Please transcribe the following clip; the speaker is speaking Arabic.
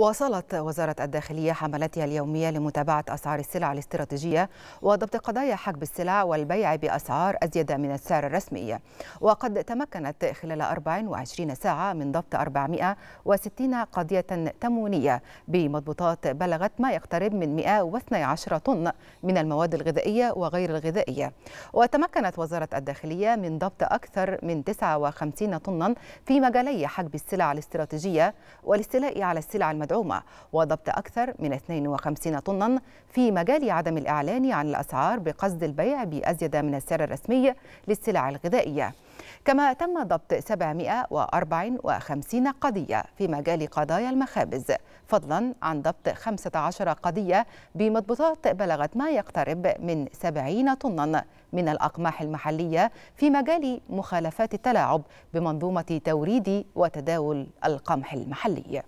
واصلت وزارة الداخلية حملتها اليومية لمتابعة أسعار السلع الاستراتيجية وضبط قضايا حجب السلع والبيع بأسعار أزيد من السعر الرسمي وقد تمكنت خلال 24 ساعة من ضبط 460 قضية تموينية بمضبوطات بلغت ما يقترب من 112 طن من المواد الغذائية وغير الغذائية وتمكنت وزارة الداخلية من ضبط أكثر من 59 طنا في مجالي حجب السلع الاستراتيجية والاستيلاء على السلع المدنية المدعومة وضبط أكثر من 52 طنا في مجال عدم الإعلان عن الأسعار بقصد البيع بأزيد من السعر الرسمي للسلع الغذائية كما تم ضبط 754 قضية في مجال قضايا المخابز فضلا عن ضبط 15 قضية بمضبوطات بلغت ما يقترب من 70 طنا من الأقماح المحلية في مجال مخالفات التلاعب بمنظومة توريد وتداول القمح المحلي